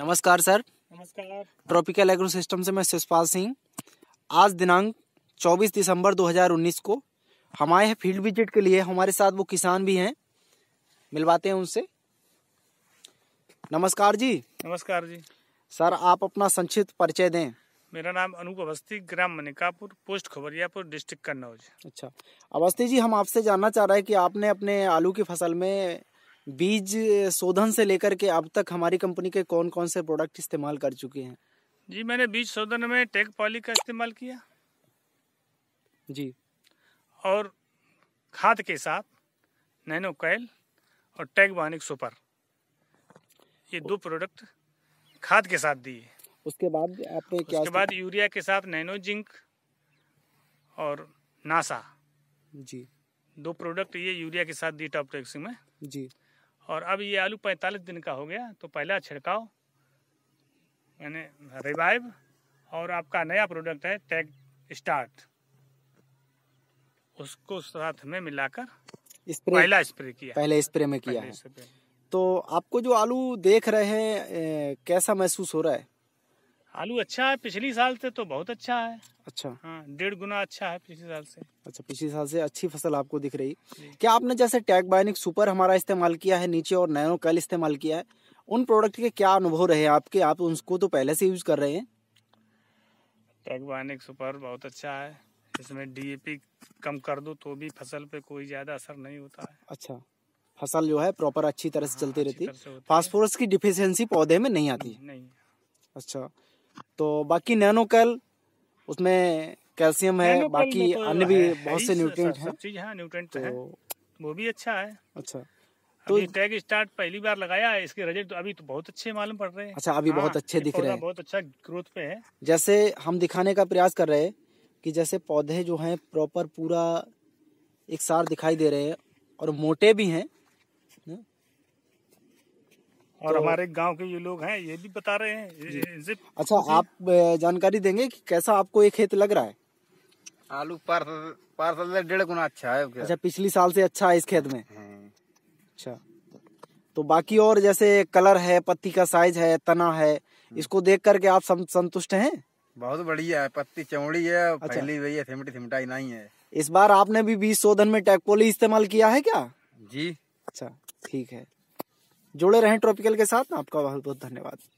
नमस्कार सर नमस्कार tropical agro system से मैं शिषपाल सिंह आज दिनांक 24 दिसंबर 2019 को हम आए हैं फील्ड विजिट के लिए हमारे साथ वो किसान भी हैं मिलवाते हैं उनसे नमस्कार जी नमस्कार जी सर आप अपना संक्षिप्त परिचय दें मेरा नाम अनूप अवस्थी ग्राम मनिकापुर पोस्ट खबरियापुर डिस्ट्रिक्ट कन्नौज अच्छा अवस्थी जी हम आपसे जानना चाह रहे हैं कि आपने अपने आलू की फसल में बीज शोधन से लेकर के अब तक हमारी कंपनी के कौन कौन से प्रोडक्ट इस्तेमाल कर चुके हैं जी मैंने बीज शोधन में टेक पॉली का इस्तेमाल किया जी और खाद के साथ नैनो कैल और टैग वानिक सुपर ये दो प्रोडक्ट खाद के साथ दिए उसके बाद आपने क्या उसके बाद यूरिया के साथ नैनो जिंक और नासा जी दो प्रोडक्ट ये यूरिया के साथ दी टॉप टैक्सी में जी और अब ये आलू पैंतालीस दिन का हो गया तो पहला छिड़काव यानी रिवाइव और आपका नया प्रोडक्ट है टैग स्टार्ट उसको साथ में मिलाकर पहला स्प्रे किया पहले स्प्रे में किया है तो आपको जो आलू देख रहे हैं कैसा महसूस हो रहा है आलू अच्छा है पिछले साल से तो बहुत अच्छा है अच्छा हाँ डेढ़ गुना अच्छा है पिछले साल से अच्छा पिछले साल से अच्छी फसल आपको दिख रही क्या आपने जैसे टैग बायोनिक सुपर हमारा इस्तेमाल किया है नीचे और नैनो कैल इस्तेमाल किया है उन प्रोडक्ट के क्या अनुभव रहे आपके आप उसको तो पहले से यूज कर रहे हैं टैग बायोनिक सुपर बहुत अच्छा है इसमें डी कम कर दो तो भी फसल पे कोई ज्यादा असर नहीं होता है अच्छा फसल जो है प्रॉपर अच्छी तरह से हाँ, चलती रहती है फास्फोरस की डिफिशियंसी पौधे में नहीं आती नहीं अच्छा तो बाकी नैनो कैल उसमें कैल्शियम है बाकी तो अन्य भी बहुत से न्यूट्रिएंट हैं चीज है न्यूट्रिएंट तो वो भी अच्छा है अच्छा तो टैग स्टार्ट पहली बार लगाया है इसके रिजल्ट अभी तो बहुत अच्छे मालूम पड़ रहे हैं अच्छा अभी बहुत हाँ, अच्छे दिख रहे हैं बहुत अच्छा ग्रोथ पे है जैसे हम दिखाने का प्रयास कर रहे हैं कि जैसे पौधे जो हैं प्रॉपर पूरा एक सार दिखाई दे रहे हैं और मोटे भी हैं और तो, हमारे गांव के ये लोग हैं ये भी बता रहे हैं अच्छा आप जानकारी देंगे कि कैसा आपको ये खेत लग रहा है आलू पार्सल डेढ़ गुना अच्छा है अच्छा पिछली साल से अच्छा है इस खेत में हाँ। अच्छा तो बाकी और जैसे कलर है पत्ती का साइज है तना है हम्म। इसको देख करके आप संतुष्ट हैं बहुत बढ़िया है पत्ती चौड़ी है अच्छा। फैली हुई है थिमटी थिमटाई नहीं है इस बार आपने भी बीज शोधन में टैगपोली इस्तेमाल किया है क्या जी अच्छा ठीक है जुड़े रहें ट्रॉपिकल के साथ आपका बहुत बहुत धन्यवाद